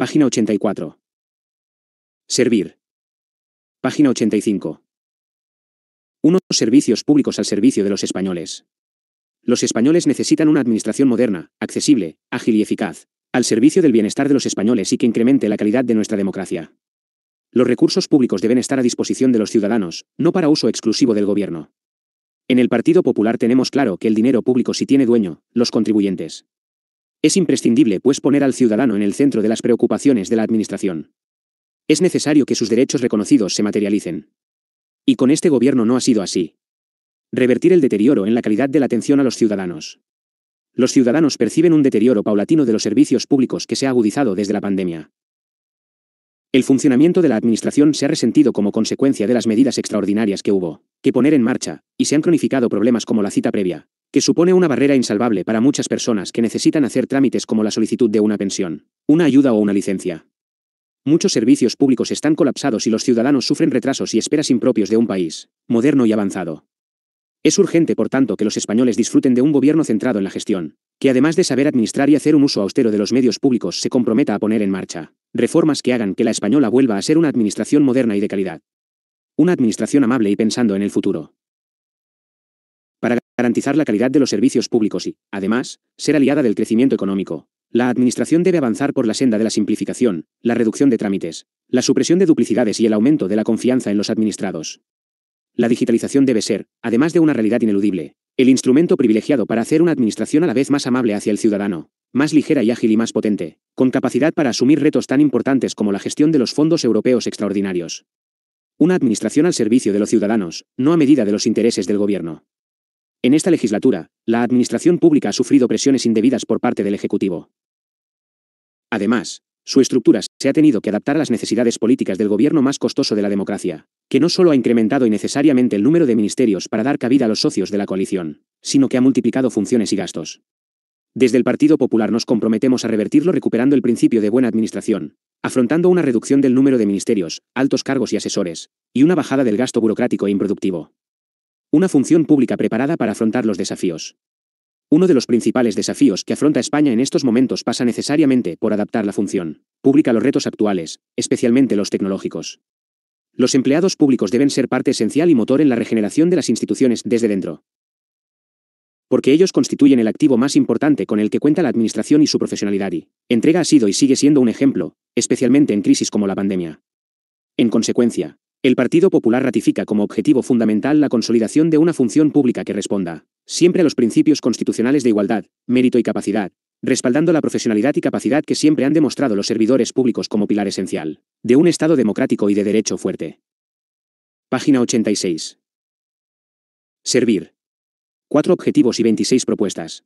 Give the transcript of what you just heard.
Página 84. Servir. Página 85. Unos Servicios públicos al servicio de los españoles. Los españoles necesitan una administración moderna, accesible, ágil y eficaz, al servicio del bienestar de los españoles y que incremente la calidad de nuestra democracia. Los recursos públicos deben estar a disposición de los ciudadanos, no para uso exclusivo del gobierno. En el Partido Popular tenemos claro que el dinero público sí tiene dueño, los contribuyentes. Es imprescindible, pues, poner al ciudadano en el centro de las preocupaciones de la Administración. Es necesario que sus derechos reconocidos se materialicen. Y con este gobierno no ha sido así. Revertir el deterioro en la calidad de la atención a los ciudadanos. Los ciudadanos perciben un deterioro paulatino de los servicios públicos que se ha agudizado desde la pandemia. El funcionamiento de la Administración se ha resentido como consecuencia de las medidas extraordinarias que hubo que poner en marcha, y se han cronificado problemas como la cita previa, que supone una barrera insalvable para muchas personas que necesitan hacer trámites como la solicitud de una pensión, una ayuda o una licencia. Muchos servicios públicos están colapsados y los ciudadanos sufren retrasos y esperas impropios de un país, moderno y avanzado. Es urgente, por tanto, que los españoles disfruten de un gobierno centrado en la gestión, que además de saber administrar y hacer un uso austero de los medios públicos, se comprometa a poner en marcha reformas que hagan que la española vuelva a ser una administración moderna y de calidad. Una administración amable y pensando en el futuro. Para garantizar la calidad de los servicios públicos y, además, ser aliada del crecimiento económico, la Administración debe avanzar por la senda de la simplificación, la reducción de trámites, la supresión de duplicidades y el aumento de la confianza en los administrados. La digitalización debe ser, además de una realidad ineludible, el instrumento privilegiado para hacer una administración a la vez más amable hacia el ciudadano, más ligera y ágil y más potente, con capacidad para asumir retos tan importantes como la gestión de los fondos europeos extraordinarios. Una administración al servicio de los ciudadanos, no a medida de los intereses del gobierno. En esta legislatura, la administración pública ha sufrido presiones indebidas por parte del Ejecutivo. Además, su estructura se ha tenido que adaptar a las necesidades políticas del gobierno más costoso de la democracia, que no solo ha incrementado innecesariamente el número de ministerios para dar cabida a los socios de la coalición, sino que ha multiplicado funciones y gastos. Desde el Partido Popular nos comprometemos a revertirlo recuperando el principio de buena administración, afrontando una reducción del número de ministerios, altos cargos y asesores, y una bajada del gasto burocrático e improductivo. Una función pública preparada para afrontar los desafíos, uno de los principales desafíos que afronta España en estos momentos pasa necesariamente por adaptar la función pública a los retos actuales, especialmente los tecnológicos. Los empleados públicos deben ser parte esencial y motor en la regeneración de las instituciones desde dentro. Porque ellos constituyen el activo más importante con el que cuenta la Administración y su profesionalidad y entrega ha sido y sigue siendo un ejemplo, especialmente en crisis como la pandemia. En consecuencia, el Partido Popular ratifica como objetivo fundamental la consolidación de una función pública que responda, siempre a los principios constitucionales de igualdad, mérito y capacidad, respaldando la profesionalidad y capacidad que siempre han demostrado los servidores públicos como pilar esencial, de un Estado democrático y de derecho fuerte. Página 86. Servir. Cuatro objetivos y 26 propuestas.